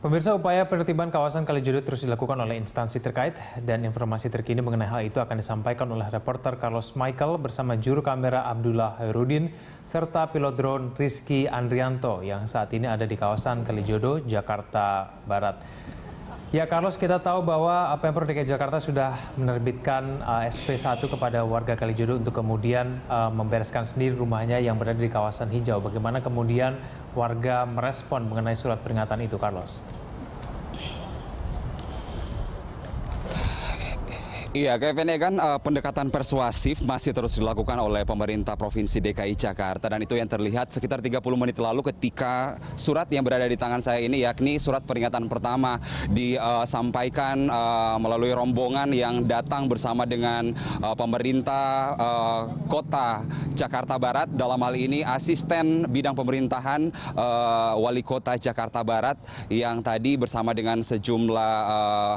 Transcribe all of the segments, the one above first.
Pemirsa upaya penertiban kawasan Kalijodo terus dilakukan oleh instansi terkait dan informasi terkini mengenai hal itu akan disampaikan oleh reporter Carlos Michael bersama juru kamera Abdullah Herudin serta pilot drone Rizky Andrianto yang saat ini ada di kawasan Kalijodo, Jakarta Barat. Ya Carlos, kita tahu bahwa Pemprov DKI Jakarta sudah menerbitkan uh, eh, SP1 kepada warga Kalijodo untuk kemudian uh, membereskan sendiri rumahnya yang berada di kawasan hijau. Bagaimana kemudian warga merespon mengenai surat peringatan itu, Carlos? Iya, Kevin Egan, ya uh, eh, pendekatan persuasif masih terus dilakukan oleh pemerintah Provinsi DKI Jakarta dan itu yang terlihat sekitar 30 menit lalu ketika surat yang berada di tangan saya ini yakni surat peringatan pertama disampaikan uh, melalui rombongan yang datang bersama dengan uh, pemerintah uh, kota Jakarta Barat dalam hal ini asisten bidang pemerintahan uh, wali kota Jakarta Barat yang tadi bersama dengan sejumlah uh,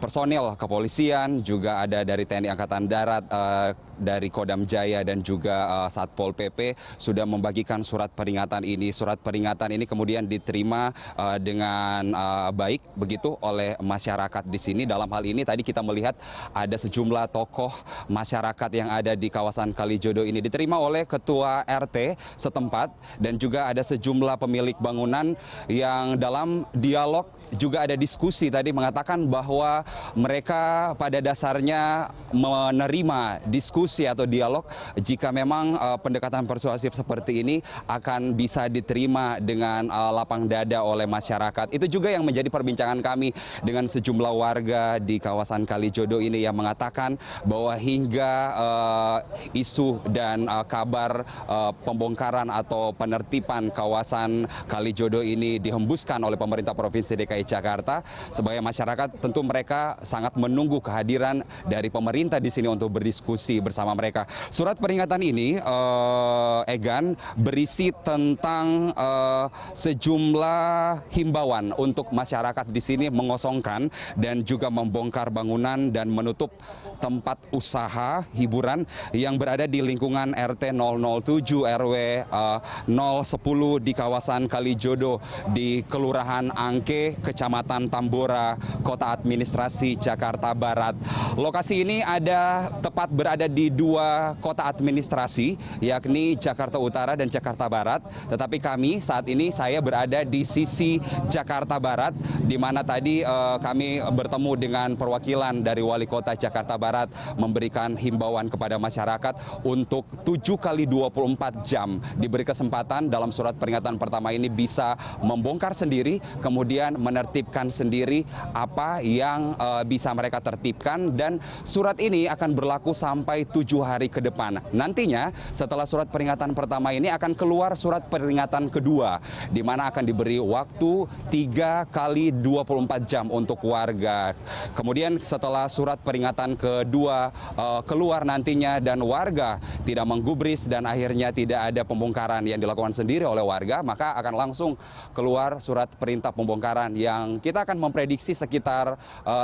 personil kepolisian juga ada dari TNI Angkatan Darat eh, dari Kodam Jaya dan juga uh, Satpol PP sudah membagikan surat peringatan ini. Surat peringatan ini kemudian diterima uh, dengan uh, baik begitu oleh masyarakat di sini. Dalam hal ini tadi kita melihat ada sejumlah tokoh masyarakat yang ada di kawasan Kalijodo ini diterima oleh ketua RT setempat dan juga ada sejumlah pemilik bangunan yang dalam dialog juga ada diskusi tadi mengatakan bahwa mereka pada dasarnya menerima diskusi diskusi atau dialog jika memang uh, pendekatan persuasif seperti ini akan bisa diterima dengan uh, lapang dada oleh masyarakat. Itu juga yang menjadi perbincangan kami dengan sejumlah warga di kawasan Kalijodo ini yang mengatakan bahwa hingga uh, isu dan uh, kabar uh, pembongkaran atau penertiban kawasan Kalijodo ini dihembuskan oleh pemerintah Provinsi DKI Jakarta sebagai masyarakat tentu mereka sangat menunggu kehadiran dari pemerintah di sini untuk berdiskusi bersama bersama mereka. Surat peringatan ini, uh, Egan, berisi tentang uh, sejumlah himbauan untuk masyarakat di sini mengosongkan dan juga membongkar bangunan dan menutup tempat usaha hiburan yang berada di lingkungan RT 007 RW uh, 010 di kawasan Kalijodo di Kelurahan Angke, Kecamatan Tambora, Kota Administrasi Jakarta Barat. Lokasi ini ada tepat berada di di dua kota administrasi, yakni Jakarta Utara dan Jakarta Barat. Tetapi kami saat ini saya berada di sisi Jakarta Barat, di mana tadi uh, kami bertemu dengan perwakilan dari Wali Kota Jakarta Barat memberikan himbauan kepada masyarakat untuk 7 kali 24 jam diberi kesempatan dalam surat peringatan pertama ini bisa membongkar sendiri, kemudian menertibkan sendiri apa yang uh, bisa mereka tertibkan dan surat ini akan berlaku sampai tujuh hari ke depan. Nantinya setelah surat peringatan pertama ini akan keluar surat peringatan kedua, di mana akan diberi waktu tiga kali 24 jam untuk warga. Kemudian setelah surat peringatan kedua uh, keluar nantinya dan warga tidak menggubris dan akhirnya tidak ada pembongkaran yang dilakukan sendiri oleh warga, maka akan langsung keluar surat perintah pembongkaran yang kita akan memprediksi sekitar eh,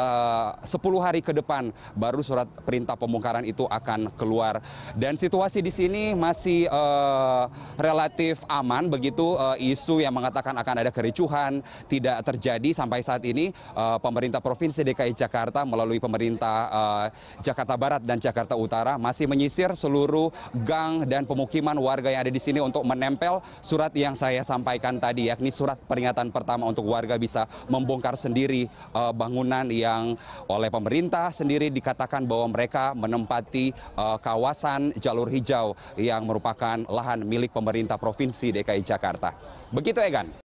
uh, 10 hari ke depan baru surat perintah pembongkaran itu akan akan keluar. Dan situasi di sini masih uh, relatif aman begitu uh, isu yang mengatakan akan ada kericuhan tidak terjadi sampai saat ini uh, pemerintah provinsi DKI Jakarta melalui pemerintah uh, Jakarta Barat dan Jakarta Utara masih menyisir seluruh gang dan pemukiman warga yang ada di sini untuk menempel surat yang saya sampaikan tadi yakni surat peringatan pertama untuk warga bisa membongkar sendiri uh, bangunan yang oleh pemerintah sendiri dikatakan bahwa mereka menempati uh, kawasan jalur hijau yang merupakan lahan milik pemerintah provinsi DKI Jakarta. Begitu Egan.